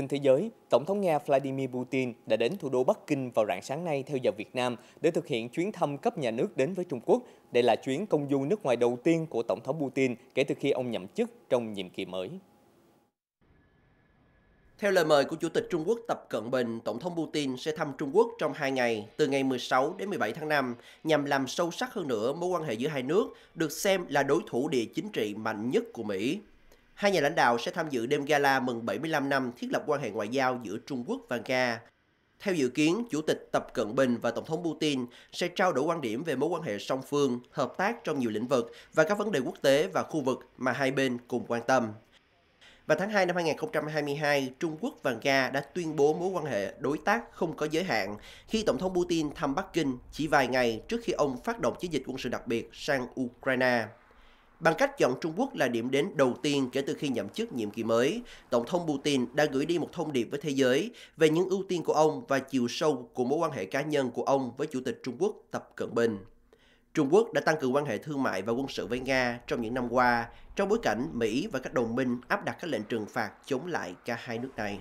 Tin thế giới, Tổng thống Nga Vladimir Putin đã đến thủ đô Bắc Kinh vào rạng sáng nay theo giờ Việt Nam để thực hiện chuyến thăm cấp nhà nước đến với Trung Quốc. Đây là chuyến công du nước ngoài đầu tiên của Tổng thống Putin kể từ khi ông nhậm chức trong nhiệm kỳ mới. Theo lời mời của Chủ tịch Trung Quốc Tập Cận Bình, Tổng thống Putin sẽ thăm Trung Quốc trong 2 ngày, từ ngày 16 đến 17 tháng 5, nhằm làm sâu sắc hơn nữa mối quan hệ giữa hai nước, được xem là đối thủ địa chính trị mạnh nhất của Mỹ. Hai nhà lãnh đạo sẽ tham dự đêm gala mừng 75 năm thiết lập quan hệ ngoại giao giữa Trung Quốc và Nga. Theo dự kiến, Chủ tịch Tập Cận Bình và Tổng thống Putin sẽ trao đổi quan điểm về mối quan hệ song phương, hợp tác trong nhiều lĩnh vực và các vấn đề quốc tế và khu vực mà hai bên cùng quan tâm. Vào tháng 2 năm 2022, Trung Quốc và Nga đã tuyên bố mối quan hệ đối tác không có giới hạn khi Tổng thống Putin thăm Bắc Kinh chỉ vài ngày trước khi ông phát động chiến dịch quân sự đặc biệt sang Ukraine. Bằng cách chọn Trung Quốc là điểm đến đầu tiên kể từ khi nhậm chức nhiệm kỳ mới, Tổng thống Putin đã gửi đi một thông điệp với thế giới về những ưu tiên của ông và chiều sâu của mối quan hệ cá nhân của ông với Chủ tịch Trung Quốc Tập Cận Bình. Trung Quốc đã tăng cường quan hệ thương mại và quân sự với Nga trong những năm qua, trong bối cảnh Mỹ và các đồng minh áp đặt các lệnh trừng phạt chống lại cả hai nước này.